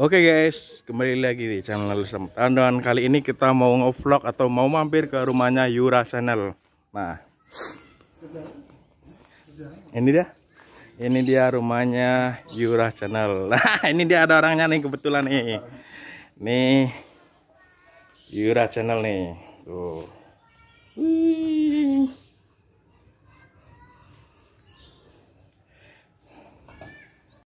Oke okay guys, kembali lagi di channel Dan kali ini kita mau ngevlog atau mau mampir ke rumahnya Yura Channel. Nah, ini dia, ini dia rumahnya Yura Channel. Nah, ini dia ada orangnya nih kebetulan nih, nih Yura Channel nih, tuh.